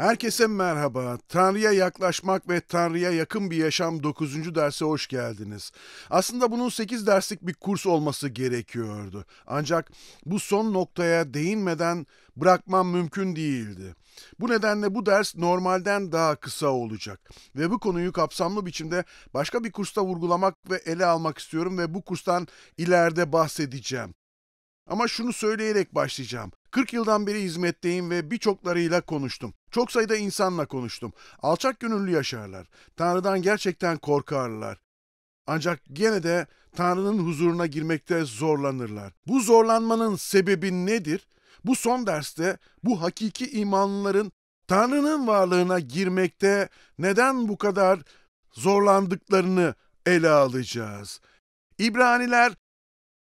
Herkese merhaba. Tanrı'ya yaklaşmak ve Tanrı'ya yakın bir yaşam 9. derse hoş geldiniz. Aslında bunun 8 derslik bir kurs olması gerekiyordu. Ancak bu son noktaya değinmeden bırakmam mümkün değildi. Bu nedenle bu ders normalden daha kısa olacak ve bu konuyu kapsamlı biçimde başka bir kursta vurgulamak ve ele almak istiyorum ve bu kurstan ileride bahsedeceğim. Ama şunu söyleyerek başlayacağım. 40 yıldan beri hizmetteyim ve birçoklarıyla konuştum. Çok sayıda insanla konuştum. Alçak gönüllü yaşarlar. Tanrı'dan gerçekten korkarlar. Ancak gene de Tanrı'nın huzuruna girmekte zorlanırlar. Bu zorlanmanın sebebi nedir? Bu son derste bu hakiki imanlıların Tanrı'nın varlığına girmekte neden bu kadar zorlandıklarını ele alacağız. İbraniler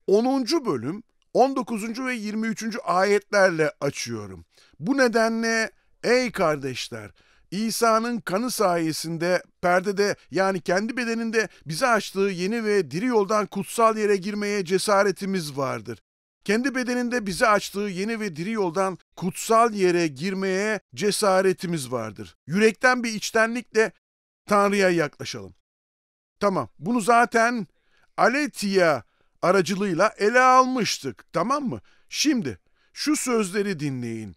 10. bölüm 19. ve 23. ayetlerle açıyorum. Bu nedenle ey kardeşler İsa'nın kanı sayesinde perdede yani kendi bedeninde bize açtığı yeni ve diri yoldan kutsal yere girmeye cesaretimiz vardır. Kendi bedeninde bize açtığı yeni ve diri yoldan kutsal yere girmeye cesaretimiz vardır. Yürekten bir içtenlikle Tanrı'ya yaklaşalım. Tamam bunu zaten Aletia aracılığıyla ele almıştık. Tamam mı? Şimdi şu sözleri dinleyin.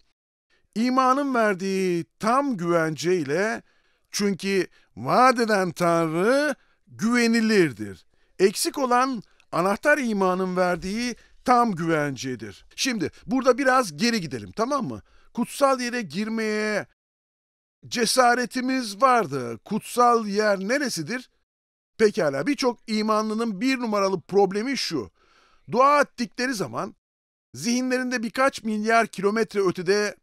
İmanın verdiği tam güvenceyle çünkü vaat eden Tanrı güvenilirdir. Eksik olan anahtar imanın verdiği tam güvencedir. Şimdi burada biraz geri gidelim tamam mı? Kutsal yere girmeye cesaretimiz vardı. Kutsal yer neresidir? Pekala birçok imanlının bir numaralı problemi şu. Dua ettikleri zaman zihinlerinde birkaç milyar kilometre ötede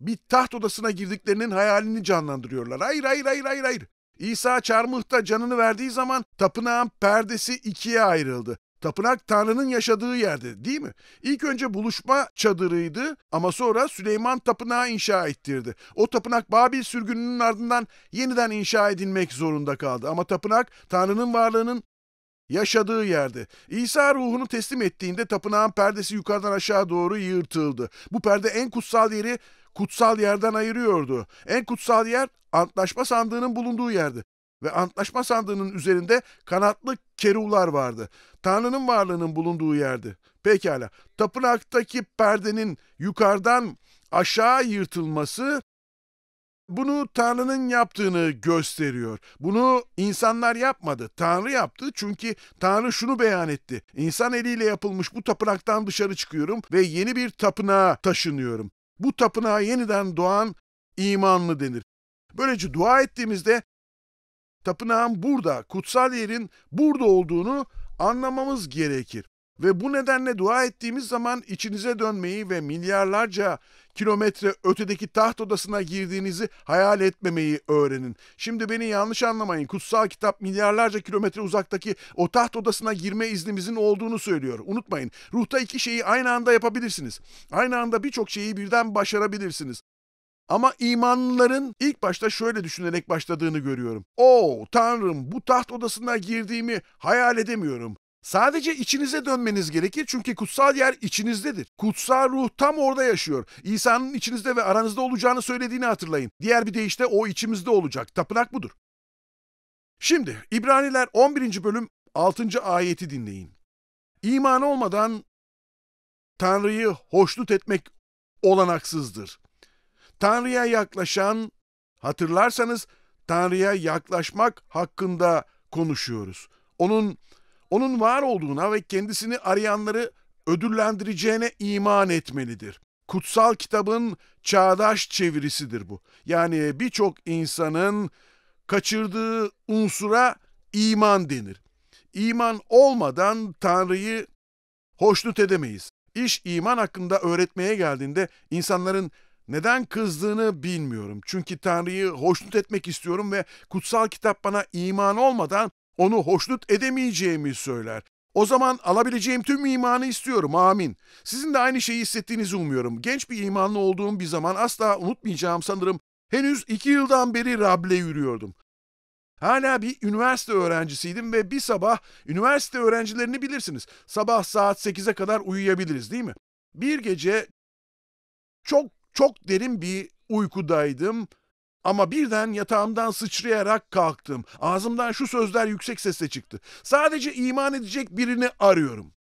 bir taht odasına girdiklerinin hayalini canlandırıyorlar. Hayır hayır hayır hayır hayır. İsa çarmıhta canını verdiği zaman tapınağın perdesi ikiye ayrıldı. Tapınak Tanrı'nın yaşadığı yerde değil mi? İlk önce buluşma çadırıydı ama sonra Süleyman tapınağı inşa ettirdi. O tapınak Babil sürgününün ardından yeniden inşa edilmek zorunda kaldı. Ama tapınak Tanrı'nın varlığının yaşadığı yerde. İsa ruhunu teslim ettiğinde tapınağın perdesi yukarıdan aşağı doğru yırtıldı. Bu perde en kutsal yeri kutsal yerden ayırıyordu. En kutsal yer antlaşma sandığının bulunduğu yerdi ve antlaşma sandığının üzerinde kanatlı keruvlar vardı. Tanrı'nın varlığının bulunduğu yerdi. Pekala, tapınaktaki perdenin yukarıdan aşağı yırtılması bunu Tanrı'nın yaptığını gösteriyor. Bunu insanlar yapmadı. Tanrı yaptı çünkü Tanrı şunu beyan etti. İnsan eliyle yapılmış bu tapınaktan dışarı çıkıyorum ve yeni bir tapınağa taşınıyorum. Bu tapınağa yeniden doğan imanlı denir. Böylece dua ettiğimizde tapınağın burada, kutsal yerin burada olduğunu anlamamız gerekir. Ve bu nedenle dua ettiğimiz zaman içinize dönmeyi ve milyarlarca kilometre ötedeki taht odasına girdiğinizi hayal etmemeyi öğrenin. Şimdi beni yanlış anlamayın. Kutsal kitap milyarlarca kilometre uzaktaki o taht odasına girme iznimizin olduğunu söylüyor. Unutmayın. Ruhta iki şeyi aynı anda yapabilirsiniz. Aynı anda birçok şeyi birden başarabilirsiniz. Ama imanlıların ilk başta şöyle düşünerek başladığını görüyorum. Oo oh, Tanrım bu taht odasına girdiğimi hayal edemiyorum. Sadece içinize dönmeniz gerekir çünkü kutsal yer içinizdedir. Kutsal ruh tam orada yaşıyor. İsa'nın içinizde ve aranızda olacağını söylediğini hatırlayın. Diğer bir deyişle o içimizde olacak. Tapınak budur. Şimdi İbraniler 11. bölüm 6. ayeti dinleyin. İman olmadan Tanrı'yı hoşnut etmek olanaksızdır. Tanrı'ya yaklaşan, hatırlarsanız Tanrı'ya yaklaşmak hakkında konuşuyoruz. Onun onun var olduğuna ve kendisini arayanları ödüllendireceğine iman etmelidir. Kutsal kitabın çağdaş çevirisidir bu. Yani birçok insanın kaçırdığı unsura iman denir. İman olmadan Tanrı'yı hoşnut edemeyiz. İş iman hakkında öğretmeye geldiğinde insanların neden kızdığını bilmiyorum. Çünkü Tanrı'yı hoşnut etmek istiyorum ve kutsal kitap bana iman olmadan onu hoşnut edemeyeceğimi söyler. O zaman alabileceğim tüm imanı istiyorum. Amin. Sizin de aynı şeyi hissettiğinizi umuyorum. Genç bir imanlı olduğum bir zaman asla unutmayacağım sanırım. Henüz iki yıldan beri Rab'le yürüyordum. Hala bir üniversite öğrencisiydim ve bir sabah üniversite öğrencilerini bilirsiniz. Sabah saat 8'e kadar uyuyabiliriz değil mi? Bir gece çok çok derin bir uykudaydım ama birden yatağımdan sıçrayarak kalktım. Ağzımdan şu sözler yüksek sesle çıktı. Sadece iman edecek birini arıyorum.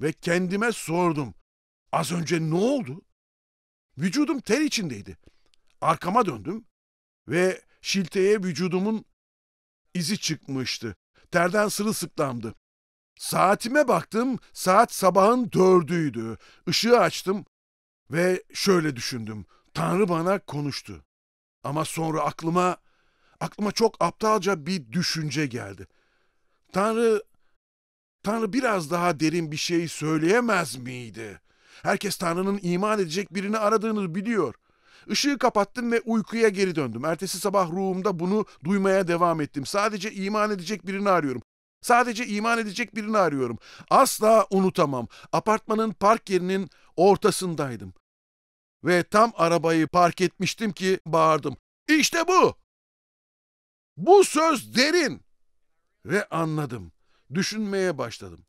Ve kendime sordum. Az önce ne oldu? Vücudum ter içindeydi. Arkama döndüm ve şilteye vücudumun izi çıkmıştı. Terden sırılsıklamdı. Saatime baktım, saat sabahın dördüydü. Işığı açtım, ve şöyle düşündüm. Tanrı bana konuştu. Ama sonra aklıma aklıma çok aptalca bir düşünce geldi. Tanrı Tanrı biraz daha derin bir şey söyleyemez miydi? Herkes Tanrı'nın iman edecek birini aradığını biliyor. Işığı kapattım ve uykuya geri döndüm. Ertesi sabah ruhumda bunu duymaya devam ettim. Sadece iman edecek birini arıyorum. Sadece iman edecek birini arıyorum. Asla unutamam. Apartmanın park yerinin ortasındaydım. Ve tam arabayı park etmiştim ki bağırdım. İşte bu! Bu söz derin! Ve anladım. Düşünmeye başladım.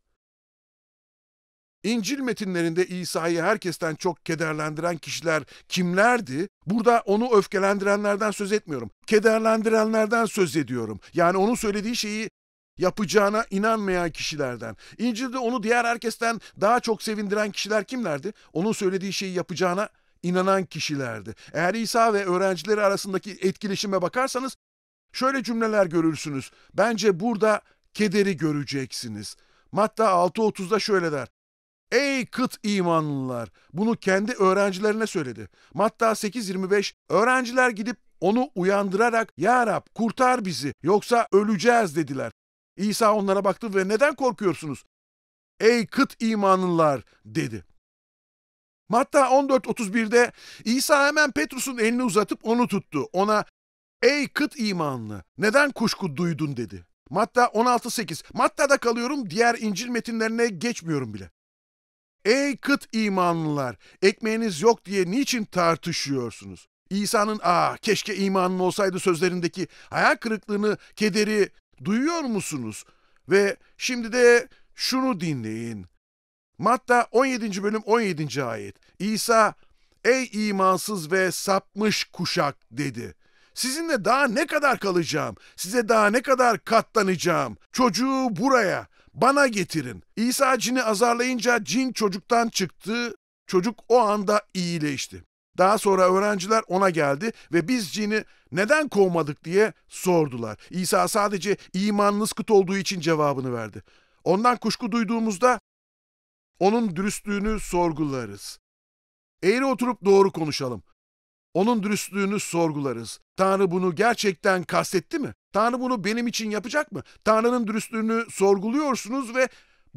İncil metinlerinde İsa'yı herkesten çok kederlendiren kişiler kimlerdi? Burada onu öfkelendirenlerden söz etmiyorum. Kederlendirenlerden söz ediyorum. Yani onun söylediği şeyi yapacağına inanmayan kişilerden. İncil'de onu diğer herkesten daha çok sevindiren kişiler kimlerdi? Onun söylediği şeyi yapacağına inanan kişilerdi. Eğer İsa ve öğrencileri arasındaki etkileşime bakarsanız şöyle cümleler görürsünüz. Bence burada kederi göreceksiniz. Matta 6.30'da şöyle der. Ey kıt imanlılar! Bunu kendi öğrencilerine söyledi. Matta 8.25 Öğrenciler gidip onu uyandırarak Ya Rab kurtar bizi yoksa öleceğiz dediler. İsa onlara baktı ve neden korkuyorsunuz? Ey kıt imanlılar dedi. Matta 14.31'de İsa hemen Petrus'un elini uzatıp onu tuttu. Ona ey kıt imanlı neden kuşku duydun dedi. Matta 16.8 Matta'da kalıyorum diğer İncil metinlerine geçmiyorum bile. Ey kıt imanlılar ekmeğiniz yok diye niçin tartışıyorsunuz? İsa'nın aa ah, keşke imanlı olsaydı sözlerindeki hayal kırıklığını, kederi Duyuyor musunuz? Ve şimdi de şunu dinleyin. Matta 17. bölüm 17. ayet. İsa, ey imansız ve sapmış kuşak dedi. Sizinle daha ne kadar kalacağım? Size daha ne kadar katlanacağım? Çocuğu buraya, bana getirin. İsa cini azarlayınca cin çocuktan çıktı, çocuk o anda iyileşti. Daha sonra öğrenciler ona geldi ve biz cini neden kovmadık diye sordular. İsa sadece imanınız kıt olduğu için cevabını verdi. Ondan kuşku duyduğumuzda onun dürüstlüğünü sorgularız. Eğri oturup doğru konuşalım. Onun dürüstlüğünü sorgularız. Tanrı bunu gerçekten kastetti mi? Tanrı bunu benim için yapacak mı? Tanrı'nın dürüstlüğünü sorguluyorsunuz ve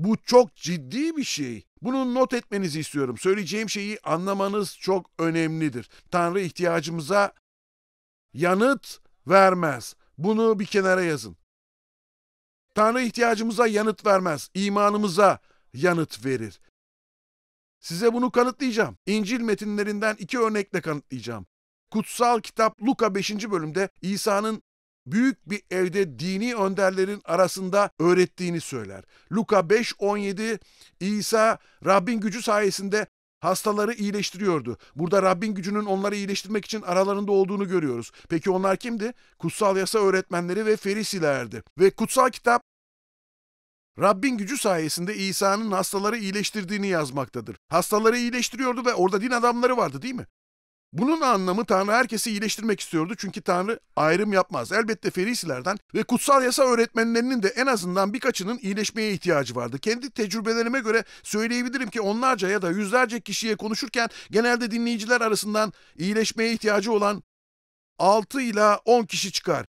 bu çok ciddi bir şey. Bunu not etmenizi istiyorum. Söyleyeceğim şeyi anlamanız çok önemlidir. Tanrı ihtiyacımıza yanıt vermez. Bunu bir kenara yazın. Tanrı ihtiyacımıza yanıt vermez. İmanımıza yanıt verir. Size bunu kanıtlayacağım. İncil metinlerinden iki örnekle kanıtlayacağım. Kutsal kitap Luka 5. bölümde İsa'nın büyük bir evde dini önderlerin arasında öğrettiğini söyler. Luka 5.17 İsa Rabbin gücü sayesinde hastaları iyileştiriyordu. Burada Rabbin gücünün onları iyileştirmek için aralarında olduğunu görüyoruz. Peki onlar kimdi? Kutsal yasa öğretmenleri ve ferisilerdi. Ve kutsal kitap Rabbin gücü sayesinde İsa'nın hastaları iyileştirdiğini yazmaktadır. Hastaları iyileştiriyordu ve orada din adamları vardı değil mi? Bunun anlamı Tanrı herkesi iyileştirmek istiyordu çünkü Tanrı ayrım yapmaz. Elbette ferisilerden ve kutsal yasa öğretmenlerinin de en azından birkaçının iyileşmeye ihtiyacı vardı. Kendi tecrübelerime göre söyleyebilirim ki onlarca ya da yüzlerce kişiye konuşurken genelde dinleyiciler arasından iyileşmeye ihtiyacı olan 6 ila 10 kişi çıkar.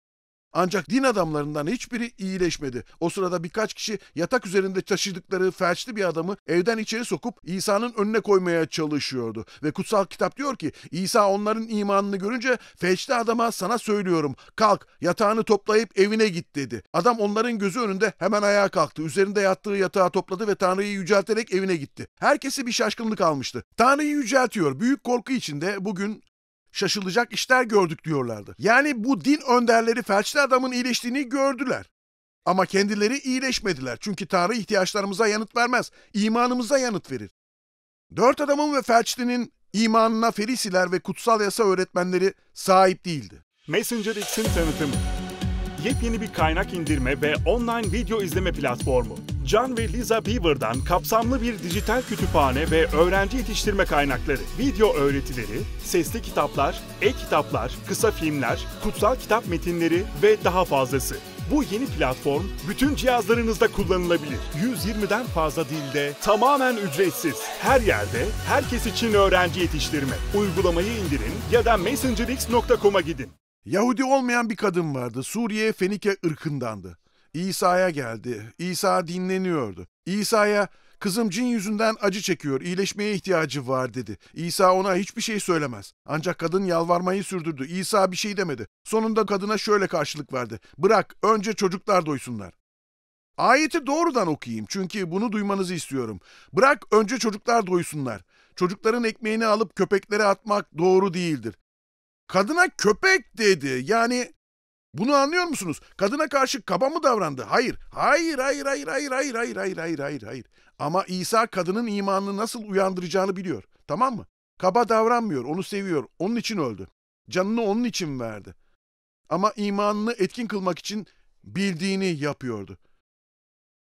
Ancak din adamlarından hiçbiri iyileşmedi. O sırada birkaç kişi yatak üzerinde taşıdıkları felçli bir adamı evden içeri sokup İsa'nın önüne koymaya çalışıyordu. Ve kutsal kitap diyor ki İsa onların imanını görünce felçli adama sana söylüyorum kalk yatağını toplayıp evine git dedi. Adam onların gözü önünde hemen ayağa kalktı. Üzerinde yattığı yatağı topladı ve Tanrı'yı yücelterek evine gitti. Herkesi bir şaşkınlık almıştı. Tanrı'yı yüceltiyor. Büyük korku içinde bugün şaşılacak işler gördük diyorlardı. Yani bu din önderleri felçli adamın iyileştiğini gördüler. Ama kendileri iyileşmediler. Çünkü Tanrı ihtiyaçlarımıza yanıt vermez, imanımıza yanıt verir. Dört adamın ve felçlinin imanına ferisiler ve kutsal yasa öğretmenleri sahip değildi. Messenger X'in tanıtımı. Yepyeni bir kaynak indirme ve online video izleme platformu. John ve Lisa Beaver'dan kapsamlı bir dijital kütüphane ve öğrenci yetiştirme kaynakları, video öğretileri, sesli kitaplar, e-kitaplar, kısa filmler, kutsal kitap metinleri ve daha fazlası. Bu yeni platform bütün cihazlarınızda kullanılabilir. 120'den fazla dilde tamamen ücretsiz. Her yerde, herkes için öğrenci yetiştirme. Uygulamayı indirin ya da messengerx.com'a gidin. Yahudi olmayan bir kadın vardı. Suriye Fenike ırkındandı. İsa'ya geldi. İsa dinleniyordu. İsa'ya kızım cin yüzünden acı çekiyor, iyileşmeye ihtiyacı var dedi. İsa ona hiçbir şey söylemez. Ancak kadın yalvarmayı sürdürdü. İsa bir şey demedi. Sonunda kadına şöyle karşılık verdi. Bırak önce çocuklar doysunlar. Ayeti doğrudan okuyayım çünkü bunu duymanızı istiyorum. Bırak önce çocuklar doysunlar. Çocukların ekmeğini alıp köpeklere atmak doğru değildir. Kadına köpek dedi. Yani bunu anlıyor musunuz? Kadına karşı kaba mı davrandı? Hayır. Hayır, hayır, hayır, hayır, hayır, hayır, hayır, hayır, hayır, hayır. Ama İsa kadının imanını nasıl uyandıracağını biliyor. Tamam mı? Kaba davranmıyor, onu seviyor. Onun için öldü. Canını onun için verdi. Ama imanını etkin kılmak için bildiğini yapıyordu.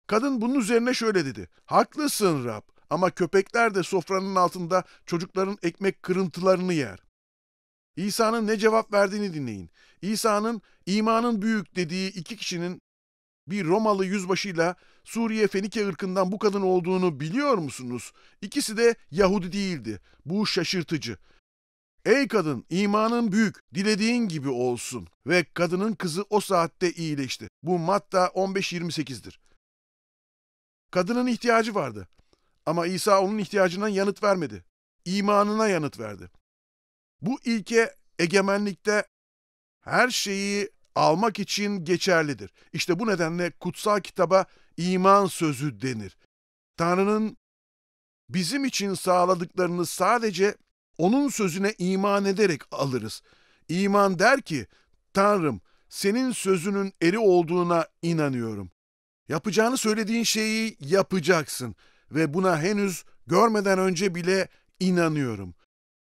Kadın bunun üzerine şöyle dedi. Haklısın Rab ama köpekler de sofranın altında çocukların ekmek kırıntılarını yer. İsa'nın ne cevap verdiğini dinleyin. İsa'nın imanın büyük dediği iki kişinin bir Romalı yüzbaşıyla Suriye Fenike ırkından bu kadın olduğunu biliyor musunuz? İkisi de Yahudi değildi. Bu şaşırtıcı. Ey kadın imanın büyük, dilediğin gibi olsun. Ve kadının kızı o saatte iyileşti. Bu Matta 15-28'dir. Kadının ihtiyacı vardı. Ama İsa onun ihtiyacından yanıt vermedi. İmanına yanıt verdi. Bu ilke egemenlikte her şeyi almak için geçerlidir. İşte bu nedenle kutsal kitaba iman sözü denir. Tanrı'nın bizim için sağladıklarını sadece onun sözüne iman ederek alırız. İman der ki, Tanrım senin sözünün eri olduğuna inanıyorum. Yapacağını söylediğin şeyi yapacaksın ve buna henüz görmeden önce bile inanıyorum.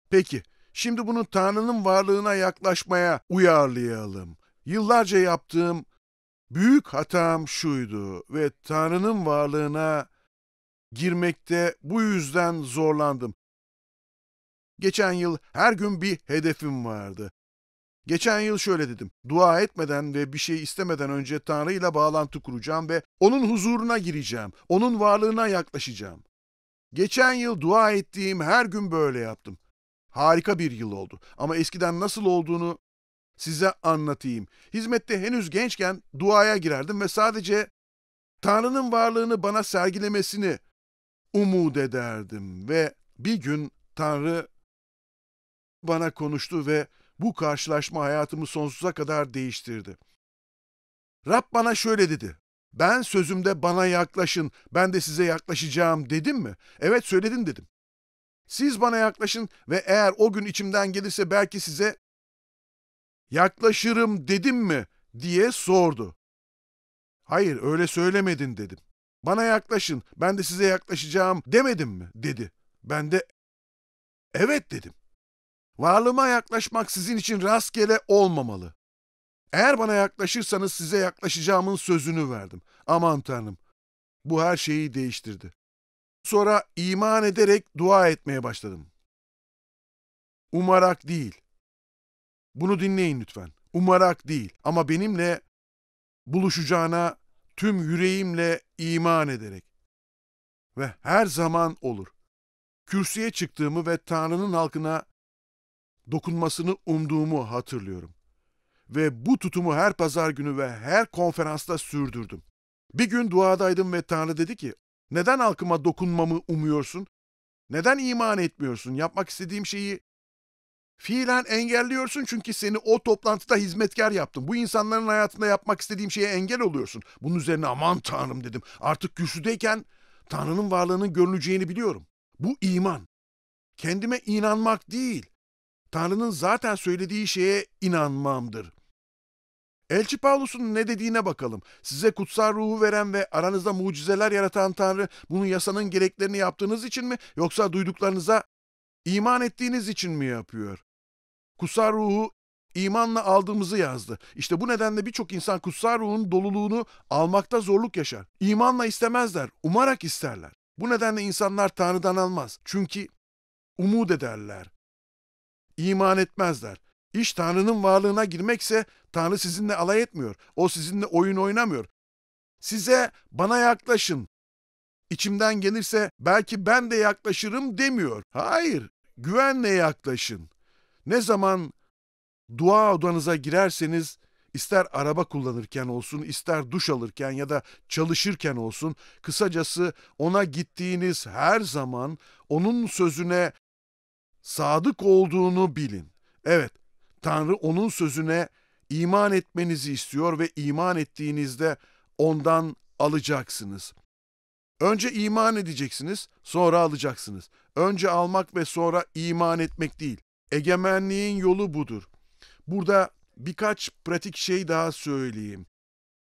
Peki, Şimdi bunu Tanrı'nın varlığına yaklaşmaya uyarlayalım. Yıllarca yaptığım büyük hatam şuydu ve Tanrı'nın varlığına girmekte bu yüzden zorlandım. Geçen yıl her gün bir hedefim vardı. Geçen yıl şöyle dedim. Dua etmeden ve bir şey istemeden önce Tanrı ile bağlantı kuracağım ve onun huzuruna gireceğim. Onun varlığına yaklaşacağım. Geçen yıl dua ettiğim her gün böyle yaptım. Harika bir yıl oldu ama eskiden nasıl olduğunu size anlatayım. Hizmette henüz gençken duaya girerdim ve sadece Tanrı'nın varlığını bana sergilemesini umut ederdim ve bir gün Tanrı bana konuştu ve bu karşılaşma hayatımı sonsuza kadar değiştirdi. Rab bana şöyle dedi. Ben sözümde bana yaklaşın, ben de size yaklaşacağım dedim mi? Evet söyledin dedim. Siz bana yaklaşın ve eğer o gün içimden gelirse belki size yaklaşırım dedim mi diye sordu. Hayır öyle söylemedin dedim. Bana yaklaşın ben de size yaklaşacağım demedim mi dedi. Ben de evet dedim. Varlığıma yaklaşmak sizin için rastgele olmamalı. Eğer bana yaklaşırsanız size yaklaşacağımın sözünü verdim. Aman tanrım. Bu her şeyi değiştirdi. Sonra iman ederek dua etmeye başladım. Umarak değil. Bunu dinleyin lütfen. Umarak değil ama benimle buluşacağına tüm yüreğimle iman ederek. Ve her zaman olur. Kürsüye çıktığımı ve Tanrı'nın halkına dokunmasını umduğumu hatırlıyorum. Ve bu tutumu her pazar günü ve her konferansta sürdürdüm. Bir gün duadaydım ve Tanrı dedi ki, neden halkıma dokunmamı umuyorsun? Neden iman etmiyorsun? Yapmak istediğim şeyi fiilen engelliyorsun çünkü seni o toplantıda hizmetkar yaptım. Bu insanların hayatında yapmak istediğim şeye engel oluyorsun. Bunun üzerine aman tanrım dedim. Artık güçlüdeyken Tanrı'nın varlığının görüleceğini biliyorum. Bu iman. Kendime inanmak değil, Tanrı'nın zaten söylediği şeye inanmamdır. Elçi Paulus'un ne dediğine bakalım. Size kutsal ruhu veren ve aranızda mucizeler yaratan Tanrı bunu yasanın gereklerini yaptığınız için mi yoksa duyduklarınıza iman ettiğiniz için mi yapıyor? Kutsal ruhu imanla aldığımızı yazdı. İşte bu nedenle birçok insan kutsal ruhun doluluğunu almakta zorluk yaşar. İmanla istemezler, umarak isterler. Bu nedenle insanlar Tanrı'dan almaz. Çünkü umut ederler. İman etmezler. İş Tanrı'nın varlığına girmekse Tanrı sizinle alay etmiyor. O sizinle oyun oynamıyor. Size bana yaklaşın. İçimden gelirse belki ben de yaklaşırım demiyor. Hayır, güvenle yaklaşın. Ne zaman dua odanıza girerseniz ister araba kullanırken olsun, ister duş alırken ya da çalışırken olsun, kısacası ona gittiğiniz her zaman onun sözüne sadık olduğunu bilin. Evet, Tanrı onun sözüne iman etmenizi istiyor ve iman ettiğinizde ondan alacaksınız. Önce iman edeceksiniz, sonra alacaksınız. Önce almak ve sonra iman etmek değil. Egemenliğin yolu budur. Burada birkaç pratik şey daha söyleyeyim.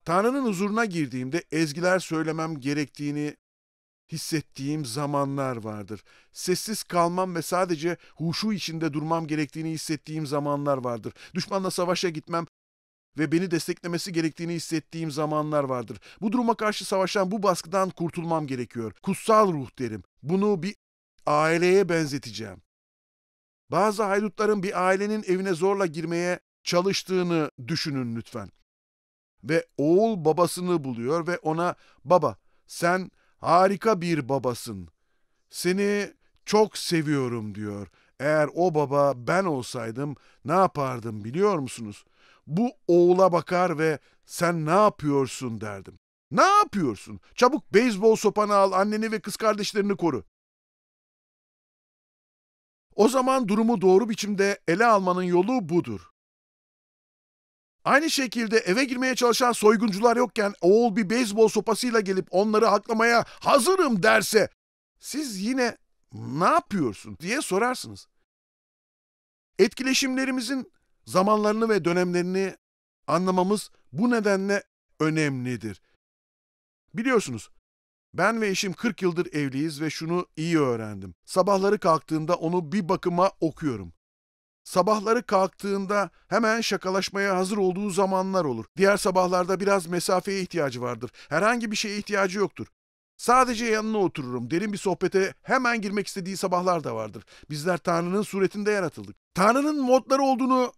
Tanrı'nın huzuruna girdiğimde ezgiler söylemem gerektiğini hissettiğim zamanlar vardır. Sessiz kalmam ve sadece huşu içinde durmam gerektiğini hissettiğim zamanlar vardır. Düşmanla savaşa gitmem ve beni desteklemesi gerektiğini hissettiğim zamanlar vardır. Bu duruma karşı savaşan bu baskıdan kurtulmam gerekiyor. Kutsal ruh derim. Bunu bir aileye benzeteceğim. Bazı haydutların bir ailenin evine zorla girmeye çalıştığını düşünün lütfen. Ve oğul babasını buluyor ve ona baba sen harika bir babasın. Seni çok seviyorum diyor. Eğer o baba ben olsaydım ne yapardım biliyor musunuz? Bu oğula bakar ve sen ne yapıyorsun derdim. Ne yapıyorsun? Çabuk beyzbol sopanı al, anneni ve kız kardeşlerini koru. O zaman durumu doğru biçimde ele almanın yolu budur. Aynı şekilde eve girmeye çalışan soyguncular yokken oğul bir beyzbol sopasıyla gelip onları haklamaya hazırım derse siz yine ne yapıyorsun diye sorarsınız. Etkileşimlerimizin zamanlarını ve dönemlerini anlamamız bu nedenle önemlidir. Biliyorsunuz ben ve eşim 40 yıldır evliyiz ve şunu iyi öğrendim. Sabahları kalktığında onu bir bakıma okuyorum. Sabahları kalktığında hemen şakalaşmaya hazır olduğu zamanlar olur. Diğer sabahlarda biraz mesafeye ihtiyacı vardır. Herhangi bir şeye ihtiyacı yoktur. Sadece yanına otururum. Derin bir sohbete hemen girmek istediği sabahlar da vardır. Bizler Tanrı'nın suretinde yaratıldık. Tanrı'nın modları olduğunu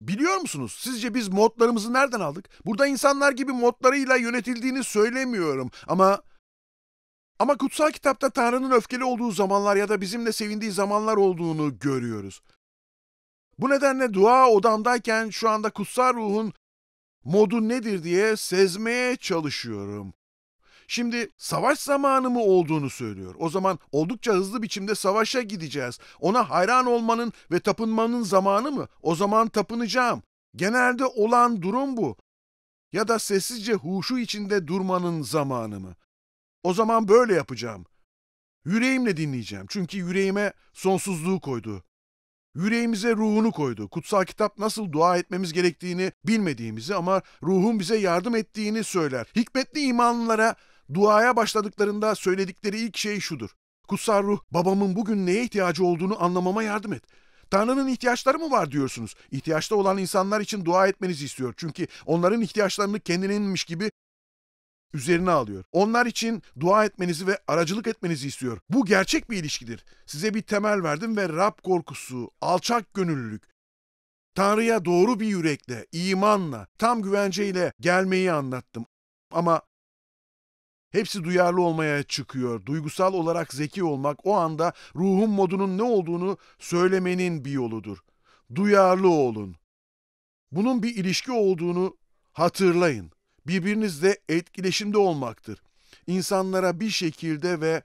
biliyor musunuz? Sizce biz modlarımızı nereden aldık? Burada insanlar gibi modlarıyla yönetildiğini söylemiyorum ama ama kutsal kitapta Tanrı'nın öfkeli olduğu zamanlar ya da bizimle sevindiği zamanlar olduğunu görüyoruz. Bu nedenle dua odamdayken şu anda kutsal ruhun modu nedir diye sezmeye çalışıyorum. Şimdi savaş zamanı mı olduğunu söylüyor. O zaman oldukça hızlı biçimde savaşa gideceğiz. Ona hayran olmanın ve tapınmanın zamanı mı? O zaman tapınacağım. Genelde olan durum bu. Ya da sessizce huşu içinde durmanın zamanı mı? O zaman böyle yapacağım. Yüreğimle dinleyeceğim. Çünkü yüreğime sonsuzluğu koydu. Yüreğimize ruhunu koydu. Kutsal kitap nasıl dua etmemiz gerektiğini bilmediğimizi ama ruhun bize yardım ettiğini söyler. Hikmetli imanlılara duaya başladıklarında söyledikleri ilk şey şudur. Kutsal ruh babamın bugün neye ihtiyacı olduğunu anlamama yardım et. Tanrı'nın ihtiyaçları mı var diyorsunuz? İhtiyaçta olan insanlar için dua etmenizi istiyor. Çünkü onların ihtiyaçlarını kendininmiş gibi üzerine alıyor. Onlar için dua etmenizi ve aracılık etmenizi istiyor. Bu gerçek bir ilişkidir. Size bir temel verdim ve Rab korkusu, alçak gönüllülük, Tanrı'ya doğru bir yürekle, imanla, tam güvenceyle gelmeyi anlattım. Ama hepsi duyarlı olmaya çıkıyor. Duygusal olarak zeki olmak o anda ruhun modunun ne olduğunu söylemenin bir yoludur. Duyarlı olun. Bunun bir ilişki olduğunu hatırlayın birbirinizle etkileşimde olmaktır. İnsanlara bir şekilde ve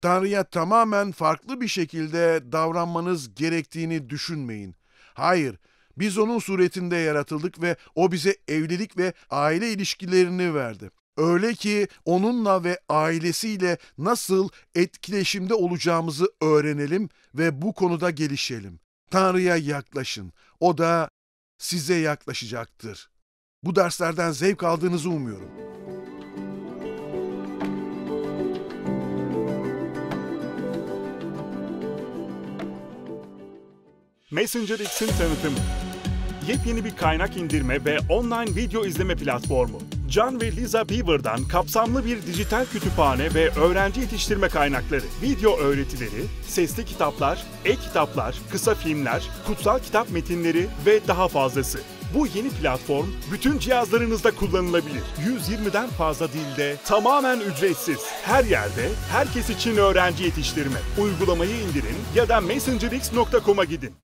Tanrı'ya tamamen farklı bir şekilde davranmanız gerektiğini düşünmeyin. Hayır, biz onun suretinde yaratıldık ve o bize evlilik ve aile ilişkilerini verdi. Öyle ki onunla ve ailesiyle nasıl etkileşimde olacağımızı öğrenelim ve bu konuda gelişelim. Tanrı'ya yaklaşın. O da size yaklaşacaktır. Bu derslerden zevk aldığınızı umuyorum. Messenger X'in tanıtımı. Yepyeni bir kaynak indirme ve online video izleme platformu. John ve Lisa Beaver'dan kapsamlı bir dijital kütüphane ve öğrenci yetiştirme kaynakları, video öğretileri, sesli kitaplar, e-kitaplar, kısa filmler, kutsal kitap metinleri ve daha fazlası. Bu yeni platform bütün cihazlarınızda kullanılabilir. 120'den fazla dilde tamamen ücretsiz. Her yerde herkes için öğrenci yetiştirme. Uygulamayı indirin ya da messengerx.com'a gidin.